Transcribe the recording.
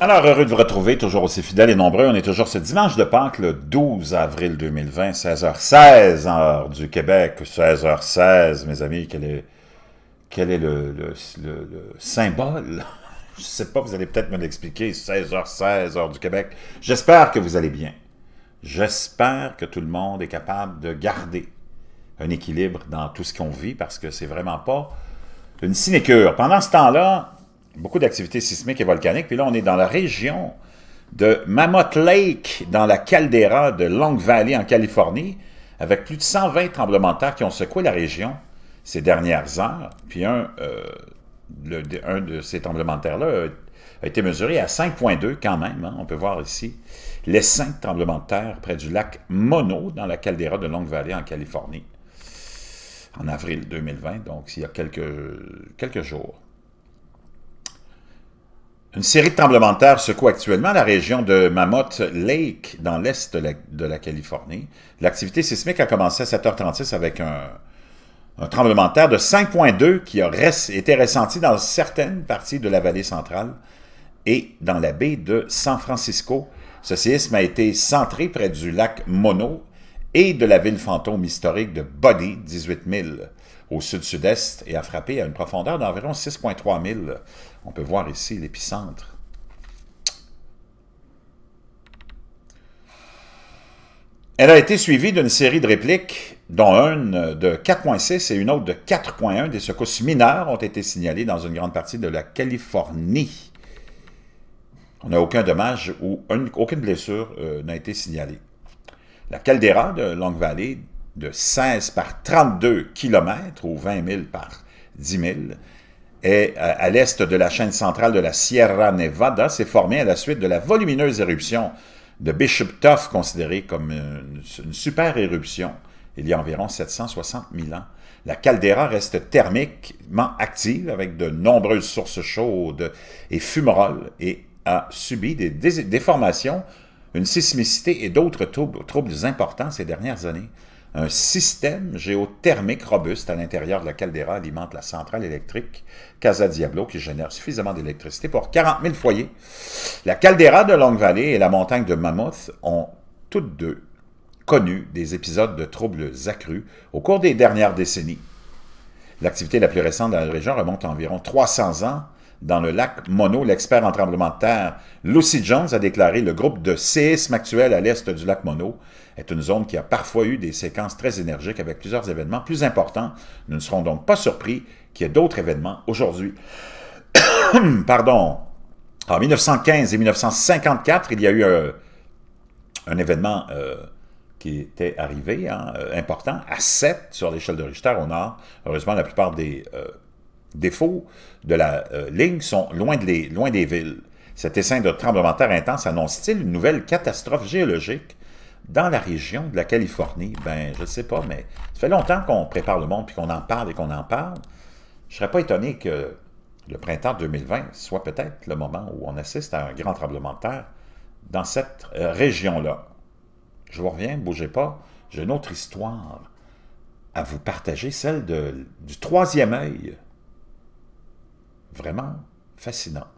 Alors, heureux de vous retrouver, toujours aussi fidèles et nombreux. On est toujours ce dimanche de Pâques, le 12 avril 2020, 16h16, heure du Québec, 16h16, mes amis. Quel est, le, symbole? Je ne sais pas, vous allez peut-être me l'expliquer, 16h16, heure du Québec. J'espère que vous allez bien. J'espère que tout le monde est capable de garder un équilibre dans tout ce qu'on vit, parce que c'est vraiment pas une sinécure. Pendant ce temps-là, beaucoup d'activités sismiques et volcaniques. Puis là, on est dans la région de Mammoth Lake, dans la caldeira de Long Valley, en Californie, avec plus de 120 tremblements de terre qui ont secoué la région ces dernières heures. Puis un, euh, de ces tremblements de terre-là a été mesuré à 5,2 quand même. Hein. On peut voir ici les cinq tremblements de terre près du lac Mono, dans la caldeira de Long Valley, en Californie, en avril 2020, donc il y a quelques jours. Une série de tremblements de terre secoue actuellement la région de Mammoth Lake, dans l'est de, la, Californie. L'activité sismique a commencé à 7h36 avec un, tremblement de terre de 5.2 qui a été ressenti dans certaines parties de la vallée centrale et dans la baie de San Francisco. Ce séisme a été centré près du lac Mono et de la ville fantôme historique de Body, 18 000, au sud-sud-est et a frappé à une profondeur d'environ 6,3 000. On peut voir ici l'épicentre. Elle a été suivie d'une série de répliques, dont une de 4.6 et une autre de 4.1. Des secousses mineures ont été signalées dans une grande partie de la Californie. On n'a aucun dommage ou aucune blessure euh, n'a été signalée. La caldeira de Long Valley, de 16 par 32 km ou 20 000 par 10 000, est euh, à l'est de la chaîne centrale de la Sierra Nevada, s'est formée à la suite de la volumineuse éruption de Bishop Tuff, considérée comme une, super éruption il y a environ 760 000 ans. La caldeira reste thermiquement active avec de nombreuses sources chaudes et fumerolles et a subi des déformations une sismicité et d'autres troubles, importants ces dernières années un système géothermique robuste à l'intérieur de la caldeira alimente la centrale électrique Casa Diablo qui génère suffisamment d'électricité pour 40 000 foyers. La caldeira de Long Valley et la montagne de Mammoth ont toutes deux connu des épisodes de troubles accrus au cours des dernières décennies. L'activité la plus récente dans la région remonte à environ 300 ans dans le lac Mono, l'expert en tremblement de terre Lucy Jones a déclaré le groupe de séisme actuel à l'est du lac Mono est une zone qui a parfois eu des séquences très énergiques avec plusieurs événements plus importants. Nous ne serons donc pas surpris qu'il y ait d'autres événements aujourd'hui. Pardon. En 1915 et 1954, il y a eu euh, un, événement euh, qui était arrivé, hein, euh, important, à 7 sur l'échelle de Richter au nord. Heureusement, la plupart des défauts de la euh, ligne sont loin, loin des villes. Cet essaim de tremblement de terre intense annonce-t-il une nouvelle catastrophe géologique dans la région de la Californie? Ben, je ne sais pas, mais ça fait longtemps qu'on prépare le monde, puis qu'on en parle et qu'on en parle. Je ne serais pas étonné que le printemps 2020 soit peut-être le moment où on assiste à un grand tremblement de terre dans cette euh, région-là. Je vous reviens, bougez pas, j'ai une autre histoire à vous partager, celle de, du troisième œil. Vraiment fascinant.